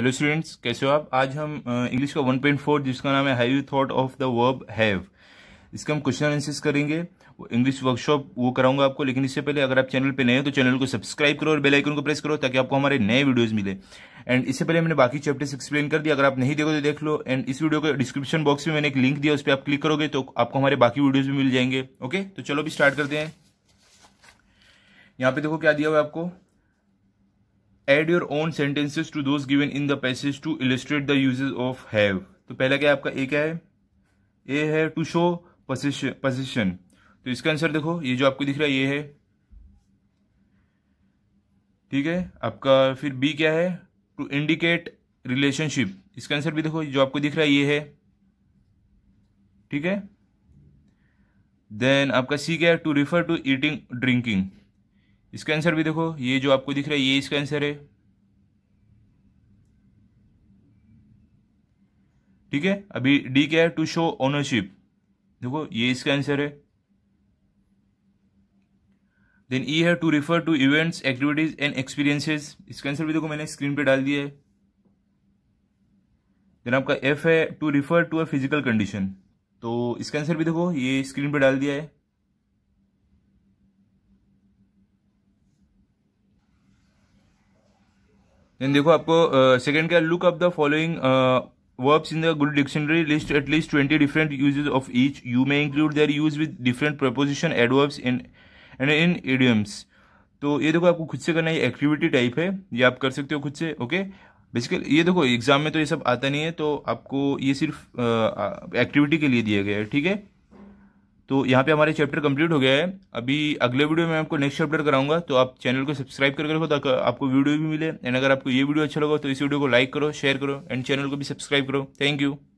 hello students कैसे हो आप आज हम इंग्लिश का 1.4 जिसका नाम है hi you thought of the verb have इसका हम क्वेश्चन आंसर्स करेंगे इंग्लिश वर्कशॉप वो कराऊंगा आपको लेकिन इससे पहले अगर आप चैनल पे नए हो तो चैनल को सब्सक्राइब करो और बेल आइकन को प्रेस करो ताकि आपको हमारे नए वीडियोस मिले एंड इससे पहले मैंने बाकी चैप्टर्स एक्सप्लेन कर दिया अगर आप नहीं देखो तो देख लो एंड इस वीडियो के डिस्क्रिप्शन बॉक्स में मैंने एक लिंक दिया उस पर आप क्लिक करोगे तो आपको हमारे बाकी वीडियोज भी मिल जाएंगे ओके तो चलो भी स्टार्ट करते हैं यहाँ पे देखो क्या दिया हुआ आपको add your own sentences to those given in the passage to illustrate the use of have तो पहला क्या आपका ए क्या है ए है टू शो पोजिशन तो इसका आंसर देखो ये जो आपको दिख रहा है ये है ठीक है आपका फिर बी क्या है टू इंडिकेट रिलेशनशिप इसका आंसर भी देखो जो आपको दिख रहा है ये है ठीक है देन आपका सी क्या है to refer to eating drinking इसका आंसर भी देखो ये जो आपको दिख रहा है ये इसका आंसर है ठीक है अभी डी क्या है टू शो ओनरशिप देखो ये इसका आंसर है देन ई e है to refer to events activities and experiences इसका आंसर भी देखो मैंने स्क्रीन पे डाल दिया है देन आपका एफ है to refer to a physical condition तो इसका आंसर भी देखो ये स्क्रीन पे डाल दिया है देन देखो आपको सेकेंड uh, क्या look of the following verbs in the good dictionary list at least twenty different use of each you may include their use with different preposition adverbs in and in idioms तो ये देखो आपको खुद से करना ये activity type है ये आप कर सकते हो खुद से ओके बेसिकली ये देखो एग्जाम में तो ये सब आता नहीं है तो आपको ये सिर्फ एक्टिविटी uh, uh, के लिए दिया गया है ठीक है तो यहाँ पे हमारे चैप्टर कंप्लीट हो गया है अभी अगले वीडियो में आपको नेक्स्ट चैप्टर कराऊंगा तो आप चैनल को सब्सक्राइब करके रखो ताकि आपको वीडियो भी मिले एंड अगर आपको ये वीडियो अच्छा लगा तो इस वीडियो को लाइक करो शेयर करो एंड चैनल को भी सब्सक्राइब करो थैंक यू